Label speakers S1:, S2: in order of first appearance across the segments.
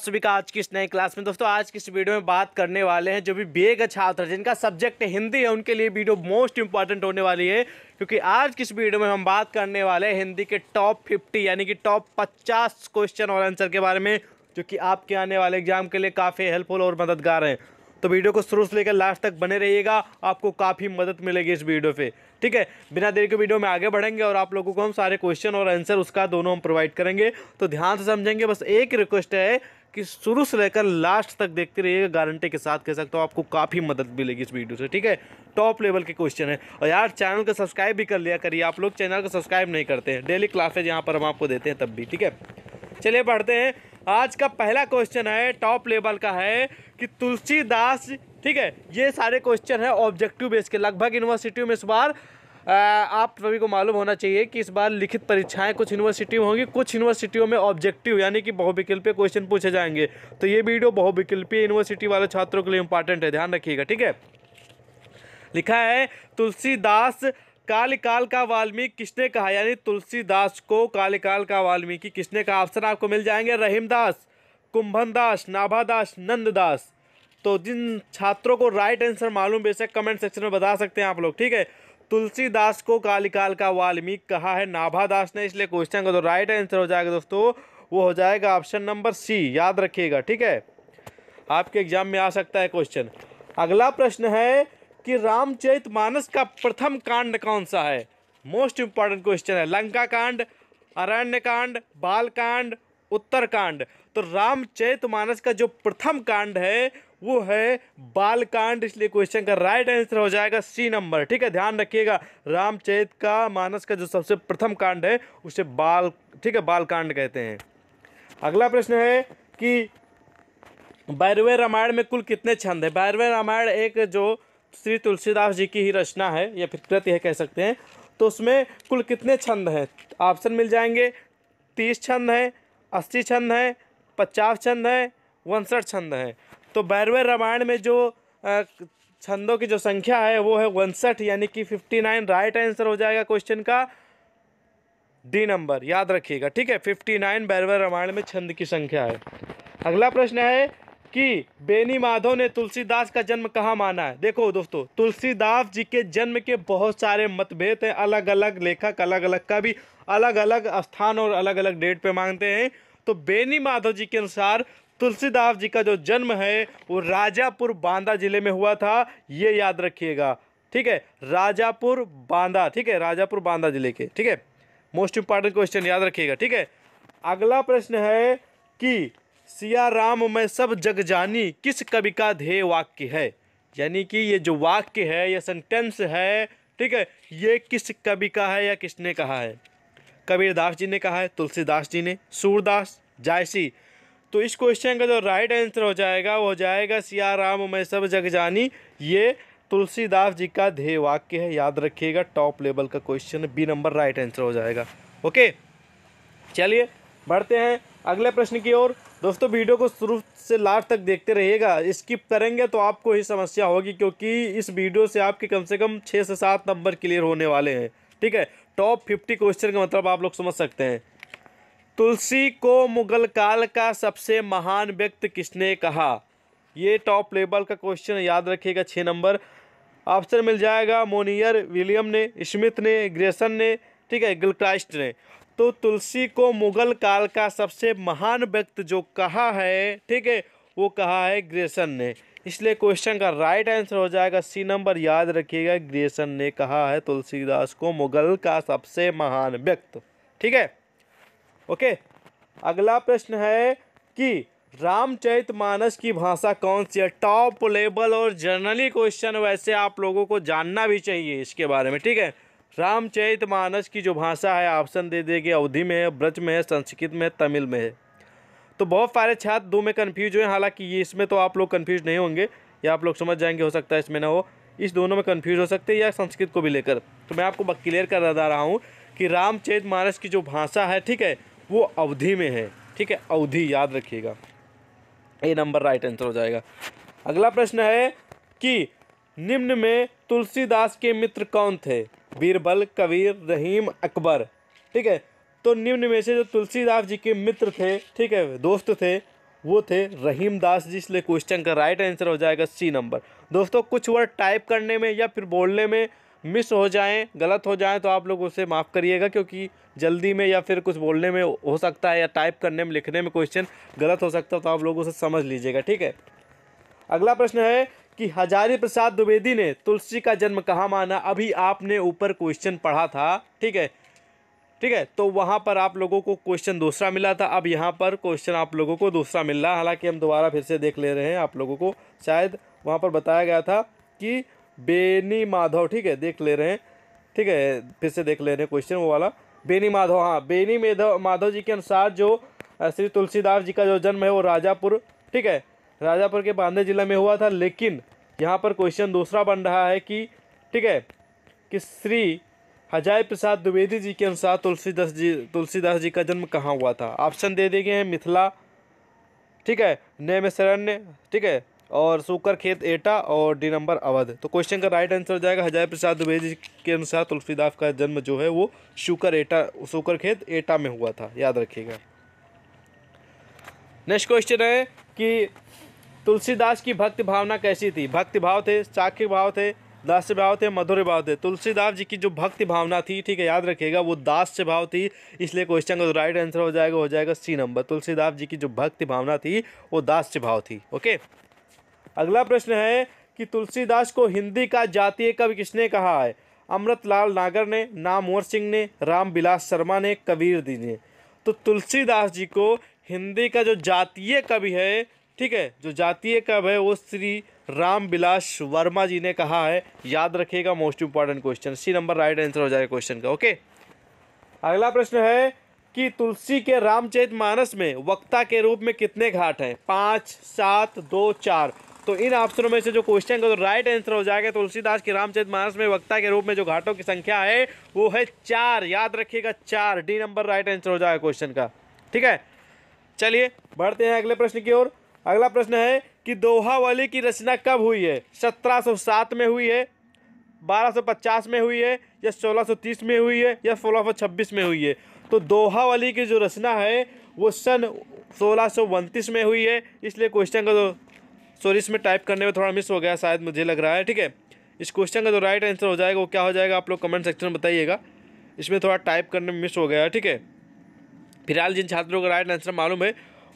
S1: सभी का आज की इस नए क्लास में दोस्तों आज की इस वीडियो में बात करने वाले हैं जो भी बी का छात्र है जिनका सब्जेक्ट हिंदी है उनके लिए वीडियो मोस्ट इंपॉर्टेंट होने वाली है क्योंकि आज की इस वीडियो में हम बात करने वाले हैं हिंदी के टॉप 50 यानी कि टॉप 50 क्वेश्चन और आंसर के बारे में जो कि आपके आने वाले एग्जाम के लिए काफ़ी हेल्पफुल और मददगार हैं तो वीडियो को शुरू से लेकर लास्ट तक बने रहिएगा आपको काफ़ी मदद मिलेगी इस वीडियो पे ठीक है बिना देर के वीडियो में आगे बढ़ेंगे और आप लोगों को हम सारे क्वेश्चन और आंसर उसका दोनों हम प्रोवाइड करेंगे तो ध्यान से समझेंगे बस एक रिक्वेस्ट है कि शुरू से लेकर लास्ट तक देखते रहिएगा गारंटी के साथ कह सकता हूँ आपको काफ़ी मदद मिलेगी इस वीडियो से ठीक है टॉप लेवल के क्वेश्चन है और यार चैनल को सब्सक्राइब भी कर लिया करिए आप लोग चैनल को सब्सक्राइब नहीं करते हैं डेली क्लासेज यहाँ पर हम आपको देते हैं तब भी ठीक है चलिए पढ़ते हैं आज का पहला क्वेश्चन है टॉप लेवल का है कि तुलसीदास ठीक है ये सारे क्वेश्चन है ऑब्जेक्टिव बेस के लगभग यूनिवर्सिटी में इस बार आप सभी को मालूम होना चाहिए कि इस बार लिखित परीक्षाएं कुछ यूनिवर्सिटी में होंगी कुछ यूनिवर्सिटियों में ऑब्जेक्टिव यानी कि बहुविकल्पीय क्वेश्चन पूछे जाएंगे तो ये वीडियो बहुविकल्पीय यूनिवर्सिटी वाले छात्रों के लिए इंपॉर्टेंट है ध्यान रखिएगा ठीक है लिखा है तुलसीदास कालिकाल का वाल्मीकि किसने कहा यानी तुलसीदास को कालिकाल का वाल्मीकि किसने कहा ऑप्शन आपको मिल जाएंगे रहीमदास कुंभनदास नाभादास नंददास तो जिन छात्रों को राइट आंसर मालूम बेशक कमेंट सेक्शन में बता सकते हैं आप लोग ठीक है तुलसीदास को कालिकाल का वाल्मीकि कहा है नाभादास ने इसलिए क्वेश्चन का जो राइट आंसर हो जाएगा दोस्तों वो हो जाएगा ऑप्शन नंबर सी याद रखिएगा ठीक है आपके एग्जाम में आ सकता है क्वेश्चन अगला प्रश्न है कि रामचरित मानस का प्रथम कांड कौन सा है मोस्ट इंपॉर्टेंट क्वेश्चन है लंका कांड अरण्य कांड बाल कांड उत्तर कांड तो रामचरित मानस का जो प्रथम कांड है वो है बालकांड इसलिए क्वेश्चन का राइट आंसर हो जाएगा सी नंबर ठीक है ध्यान रखिएगा रामचरित का मानस का जो सबसे प्रथम कांड है उसे बाल ठीक है बालकांड कहते हैं अगला प्रश्न है कि भैरवे रामायण में कुल कितने छंद हैं बैरवे रामायण एक जो श्री तुलसीदास जी की ही रचना है या फिर कृत है कह सकते हैं तो उसमें कुल कितने छंद हैं ऑप्शन मिल जाएंगे तीस छंद हैं अस्सी छंद हैं पचास छंद हैं उनसठ छंद हैं तो बैरवे रामायण में जो छंदों की जो संख्या है वो है उनसठ यानी कि फिफ्टी नाइन राइट आंसर हो जाएगा क्वेश्चन का डी नंबर याद रखिएगा ठीक है फिफ्टी नाइन बैरव रामायण में छंद की संख्या है अगला प्रश्न है कि बेनी माधव ने तुलसीदास का जन्म कहाँ माना है देखो दोस्तों तुलसीदास जी के जन्म के बहुत सारे मतभेद हैं अलग अलग लेखक अलग अलग का भी अलग अलग स्थान और अलग अलग डेट पे मांगते हैं तो बेनी माधव जी के अनुसार तुलसीदास जी का जो जन्म है वो राजापुर बांदा जिले में हुआ था ये याद रखिएगा ठीक है राजापुर बांदा ठीक है राजापुर बांदा जिले के ठीक है मोस्ट इंपॉर्टेंट क्वेश्चन याद रखिएगा ठीक है अगला प्रश्न है कि सिया राम में सब जग जानी किस कवि का ध्येय वाक्य है यानी कि ये जो वाक्य है ये सेंटेंस है ठीक है ये किस कवि का है या किसने कहा है कबीरदास जी ने कहा है तुलसीदास जी ने सूरदास जायसी तो इस क्वेश्चन का जो राइट आंसर हो जाएगा वो हो जाएगा सिया राम मैं सब जग जानी ये तुलसीदास जी का ध्येय वाक्य है याद रखिएगा टॉप लेवल का question B number right answer हो जाएगा ओके चलिए बढ़ते हैं अगले प्रश्न की ओर दोस्तों वीडियो को शुरू से लास्ट तक देखते रहिएगा स्किप करेंगे तो आपको ही समस्या होगी क्योंकि इस वीडियो से आपके कम से कम छः से सात नंबर क्लियर होने वाले हैं ठीक है टॉप फिफ्टी क्वेश्चन का मतलब आप लोग समझ सकते हैं तुलसी को मुगल काल का सबसे महान व्यक्ति किसने कहा ये टॉप लेवल का क्वेश्चन याद रखिएगा छः नंबर ऑप्शन मिल जाएगा मोनियर विलियम ने स्मिथ ने ग्रेसन ने ठीक है गिलक्राइस्ट ने तो तुलसी को मुगल काल का सबसे महान व्यक्ति जो कहा है ठीक है वो कहा है ग्रेसन ने इसलिए क्वेश्चन का राइट आंसर हो जाएगा सी नंबर याद रखिएगा ग्रेसन ने कहा है तुलसीदास को मुगल का सबसे महान व्यक्ति ठीक है ओके अगला प्रश्न है कि रामचरित मानस की भाषा कौन सी है टॉप लेवल और जनरली क्वेश्चन वैसे आप लोगों को जानना भी चाहिए इसके बारे में ठीक है रामचरित मानस की जो भाषा है ऑप्शन दे दिए कि अवधि में है ब्रज में है संस्कृत में है तमिल में है तो बहुत सारे छात्र दो में कन्फ्यूज हुए हालांकि ये इसमें तो आप लोग कन्फ्यूज नहीं होंगे या आप लोग समझ जाएंगे हो सकता है इसमें ना हो इस दोनों में कन्फ्यूज हो सकते हैं या संस्कृत को भी लेकर तो मैं आपको क्लियर कर जा रहा हूँ कि रामचरित मानस की जो भाषा है ठीक है वो अवधि में है ठीक है अवधि याद रखिएगा ए नंबर राइट आंसर हो जाएगा अगला प्रश्न है कि निम्न में तुलसीदास के मित्र कौन थे बीरबल कबीर रहीम अकबर ठीक है तो निम्न में से जो तुलसीदास जी के मित्र थे ठीक है दोस्त थे वो थे रहीम दास जी इसलिए क्वेश्चन का राइट आंसर हो जाएगा सी नंबर दोस्तों कुछ वर्ड टाइप करने में या फिर बोलने में मिस हो जाएँ गलत हो जाएँ तो आप लोग उसे माफ़ करिएगा क्योंकि जल्दी में या फिर कुछ बोलने में हो सकता है या टाइप करने में लिखने में क्वेश्चन गलत हो सकता है तो आप लोग उसे समझ लीजिएगा ठीक है अगला प्रश्न है कि हजारी प्रसाद द्विवेदी ने तुलसी का जन्म कहाँ माना अभी आपने ऊपर क्वेश्चन पढ़ा था ठीक है ठीक है तो वहाँ पर आप लोगों को क्वेश्चन दूसरा मिला था अब यहाँ पर क्वेश्चन आप लोगों को दूसरा मिल रहा हालांकि हम दोबारा फिर से देख ले रहे हैं आप लोगों को शायद वहाँ पर बताया गया था कि बेनी माधव ठीक है देख ले रहे हैं ठीक है फिर से देख ले रहे हैं क्वेश्चन वो वाला बेनी माधव हाँ बेनी मेधव माधव जी के अनुसार जो श्री तुलसीदास जी का जो जन्म है वो राजापुर ठीक है राजापुर के बांदे जिला में हुआ था लेकिन यहाँ पर क्वेश्चन दूसरा बन रहा है कि ठीक है कि श्री हजाय प्रसाद द्विवेदी जी के अनुसार तुलसीदास जी तुलसीदास जी का जन्म कहाँ हुआ था ऑप्शन दे दिए गए हैं मिथिला ठीक है नैमशरण्य ठीक है और सुकर खेत एटा और डी नंबर अवध तो क्वेश्चन का राइट आंसर हो जाएगा हजाय प्रसाद दुबे जी के अनुसार तुलसीदास का जन्म जो है वो शुकर एटा सुकर खेत एटा में हुआ था याद रखिएगा नेक्स्ट क्वेश्चन है कि तुलसीदास की भक्ति भावना कैसी थी भक्ति भाव थे चाक्य भाव थे दास्य भाव थे मधुर भाव थे तुलसीदास जी की जो भक्ति भावना थी ठीक है याद रखिएगा वो दास से भाव थी इसलिए क्वेश्चन का जो राइट आंसर हो जाएगा हो जाएगा सी नंबर तुलसीदास जी की जो भक्ति भावना थी वो दास से भाव थी ओके अगला प्रश्न है कि तुलसीदास को हिंदी का जातीय कवि किसने कहा है अमृतलाल नागर ने नामवर सिंह ने राम बिलास शर्मा ने कबीर दी ने तो तुलसीदास जी को हिंदी का जो जातीय कवि है ठीक है जो जातीय कवि है वो श्री राम बिलास वर्मा जी ने कहा है याद रखिएगा most important question C number right answer हो जाएगा क्वेश्चन का ओके अगला प्रश्न है कि तुलसी के रामचरित मानस में वक्ता के रूप में कितने घाट हैं पाँच सात दो चार तो इन ऑप्शनों में से जो क्वेश्चन का तो राइट आंसर हो जाएगा तो तुलसीदास तो के रामचरित मानस में वक्ता के रूप में जो घाटों की संख्या है वो है चार याद रखिएगा चार डी नंबर राइट आंसर हो जाएगा क्वेश्चन का ठीक है चलिए बढ़ते हैं अगले प्रश्न की ओर अगला प्रश्न है कि दोहा वाली की रचना कब हुई है सात में हुई है पचास में हुई है या तीस में हुई है या छब्बीस में हुई है तो दोहा वाली की जो रचना है वो सन सोलह में हुई है इसलिए क्वेश्चन का जो सॉरी इसमें टाइप करने में थोड़ा मिस हो गया शायद मुझे लग रहा है ठीक है इस क्वेश्चन का जो राइट आंसर हो जाएगा वो क्या हो जाएगा आप लोग कमेंट सेक्शन में बताइएगा इसमें थोड़ा टाइप करने में मिस हो गया ठीक है फिलहाल जिन छात्रों का राइट आंसर मालूम है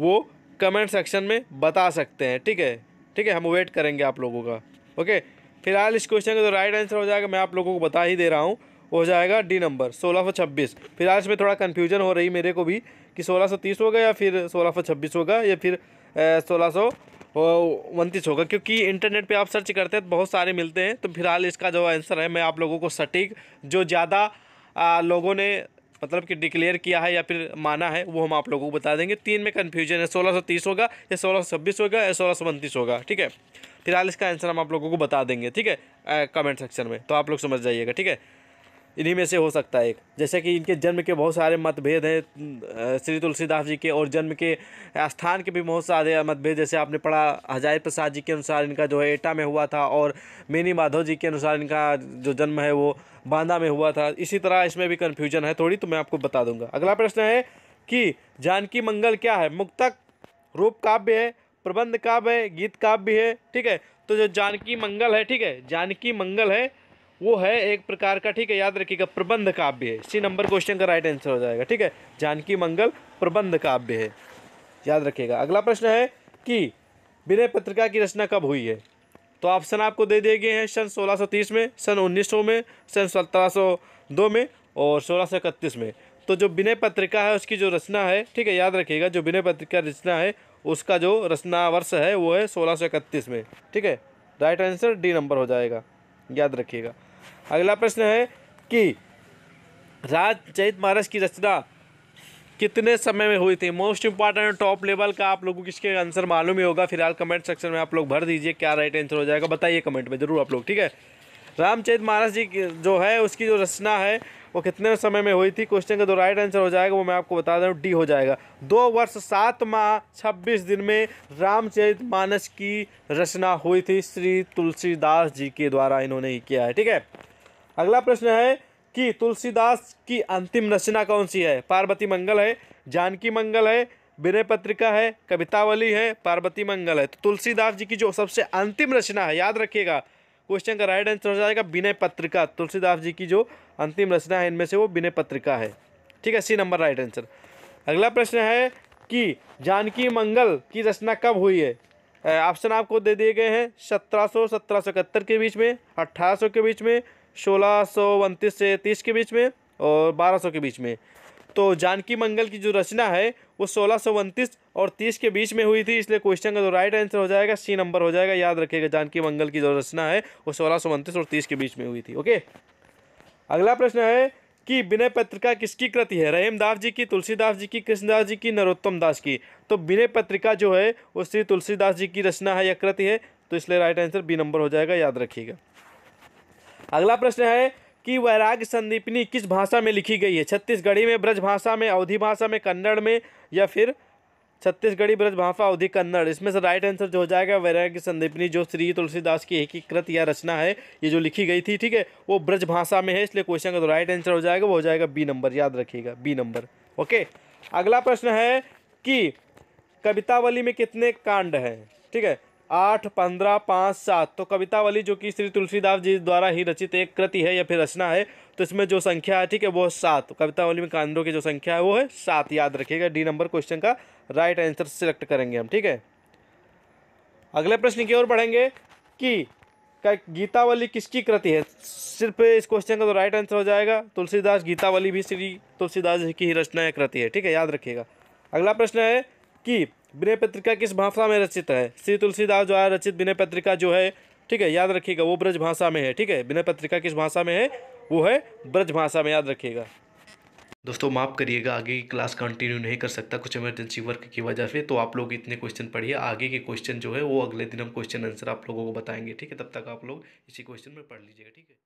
S1: वो कमेंट सेक्शन में बता सकते हैं ठीक है ठीक है हम वेट करेंगे आप लोगों का ओके फिलहाल इस क्वेश्चन का जो राइट आंसर हो जाएगा मैं आप लोगों को बता ही दे रहा हूँ हो जाएगा डी नंबर सोलह सौ छब्बीस फिलहाल इसमें थोड़ा कन्फ्यूजन हो रही मेरे को भी कि सोलह सौ तीस होगा या फिर सोलह सौ छब्बीस होगा या फिर सोलह सौ उनतीस होगा क्योंकि इंटरनेट पे आप सर्च करते हैं तो बहुत सारे मिलते हैं तो फिलहाल इसका जो आंसर है मैं आप लोगों को सटीक जो ज़्यादा लोगों ने मतलब कि डिक्लेयर किया है या फिर माना है वो हम आप लोगों को बता देंगे तीन में कन्फ्यूजन है सोलह सौ तीस होगा या सोलह सौ छब्बीस होगा या सोलह सौ उनतीस होगा ठीक है फिलहाल इसका आंसर हम आप लोगों को बता देंगे ठीक है कमेंट सेक्शन में तो आप लोग समझ जाइएगा ठीक है इन्हीं में से हो सकता है एक जैसे कि इनके जन्म के बहुत सारे मतभेद हैं श्री तुलसीदास जी के और जन्म के स्थान के भी बहुत सारे मतभेद जैसे आपने पढ़ा हजारी प्रसाद जी के अनुसार इनका जो है एटा में हुआ था और मिनी माधव जी के अनुसार इनका जो जन्म है वो बांदा में हुआ था इसी तरह इसमें भी कन्फ्यूजन है थोड़ी तो मैं आपको बता दूंगा अगला प्रश्न है कि जानकी मंगल क्या है मुक्तक रूप काव्य है प्रबंध काव्य है गीत काव्य है ठीक है तो जो जानकी मंगल है ठीक है जानकी मंगल है वो है एक प्रकार का ठीक है याद रखिएगा प्रबंध काव्य है इसी नंबर क्वेश्चन का राइट आंसर हो जाएगा ठीक है जानकी मंगल प्रबंध काव्य है याद रखिएगा अगला प्रश्न है कि विनय पत्रिका की रचना कब हुई है तो ऑप्शन आपको दे दिए गए हैं सन 1630 में सन 1900 में सन दो में और 1631 में तो जो विनय पत्रिका है उसकी जो रचना है ठीक है याद रखिएगा जो विनय पत्रिका रचना है उसका जो रचना वर्ष है वो है इकतीस में ठीक है राइट आंसर डी नंबर हो जाएगा याद रखिएगा अगला प्रश्न है कि राज चैत महाराज की रचना कितने समय में हुई थी मोस्ट इंपॉर्टेंट टॉप लेवल का आप लोगों को किसके आंसर मालूम ही होगा फिलहाल कमेंट सेक्शन में आप लोग भर दीजिए क्या राइट आंसर हो जाएगा बताइए कमेंट में ज़रूर आप लोग ठीक है रामचरित महाराज जी जो है उसकी जो रचना है वो कितने समय में हुई थी क्वेश्चन का जो राइट आंसर हो जाएगा वो मैं आपको बता दूँ डी हो जाएगा दो वर्ष सात माह छब्बीस दिन में रामचरित मानस की रचना हुई थी श्री तुलसीदास जी के द्वारा इन्होंने ही किया है ठीक है अगला प्रश्न है कि तुलसीदास की अंतिम रचना कौन सी है पार्वती मंगल है जानकी मंगल है विनय पत्रिका है कवितावली है पार्वती मंगल है तो तुलसीदास जी की जो सबसे अंतिम रचना है याद रखिएगा क्वेश्चन का राइट आंसर हो जाएगा विनय पत्रिका तुलसीदास जी की जो अंतिम रचना है इनमें से वो विनय पत्रिका है ठीक है सी नंबर राइट आंसर अगला प्रश्न है कि जानकी मंगल की रचना कब हुई है ऑप्शन आपको दे दिए गए हैं सत्रह सौ सत्रह सौ इकहत्तर के बीच में अट्ठारह सौ के बीच में सोलह से तीस के बीच में और बारह के बीच में तो जानकी मंगल की जो रचना है वो सोलह और तीस के बीच में हुई थी इसलिए क्वेश्चन का जो राइट आंसर हो जाएगा सी नंबर हो जाएगा याद रखिएगा जानकी मंगल की जो रचना है वो सोलह और तीस के बीच में हुई थी ओके अगला प्रश्न है कि विनय पत्रिका किसकी कृति है रहीमदास जी की तुलसीदास जी की कृष्णदास जी की नरोत्तम दास की तो विनय पत्रिका जो है वो श्री तुलसीदास जी की रचना है या कृति है तो इसलिए राइट आंसर बी नंबर हो जाएगा याद रखिएगा अगला प्रश्न है कि वैराग्य संदीपनी किस भाषा में लिखी गई है छत्तीसगढ़ी में ब्रज भाषा में अवधि भाषा में कन्नड़ में या फिर छत्तीसगढ़ी ब्रज भाषा अवधि कन्नड़ इसमें से राइट आंसर जो हो जाएगा वैराग्य संदीपनी जो श्री तुलसीदास की एकीकृत या रचना है ये जो लिखी गई थी ठीक है वो ब्रज भाषा में है इसलिए क्वेश्चन का जो राइट आंसर हो जाएगा वो हो जाएगा बी नंबर याद रखिएगा बी नंबर ओके अगला प्रश्न है कि कवितावली में कितने कांड हैं ठीक है आठ पंद्रह पाँच सात तो कविता वाली जो कि श्री तुलसीदास जी द्वारा ही रचित एक कृति है या फिर रचना है तो इसमें जो संख्या है ठीक है वो है सात कविता वाली में कांडों की जो संख्या है वो है सात याद रखिएगा डी नंबर क्वेश्चन का राइट आंसर सिलेक्ट करेंगे हम ठीक है अगले प्रश्न की ओर बढ़ेंगे कि गीतावली किसकी कृति है सिर्फ इस क्वेश्चन का तो राइट आंसर हो जाएगा तुलसीदास गीतावली भी श्री तुलसीदास जी की ही रचना या कृति है ठीक है याद रखिएगा अगला प्रश्न है कि विनय पत्रिका किस भाषा में रचित है श्री तुलसीदास द्वारा रचित विनय पत्रिका जो है ठीक है याद रखिएगा वो ब्रज भाषा में है ठीक है विनय पत्रिका किस भाषा में है वो है ब्रज भाषा में याद रखिएगा दोस्तों माफ़ करिएगा आगे की क्लास कंटिन्यू नहीं कर सकता कुछ इमरजेंसी वर्क की वजह से तो आप लोग इतने क्वेश्चन पढ़िए आगे के क्वेश्चन जो है वो अगले दिन हम क्वेश्चन आंसर आप लोगों को बताएंगे ठीक है तब तक आप लोग इसी क्वेश्चन में पढ़ लीजिएगा ठीक है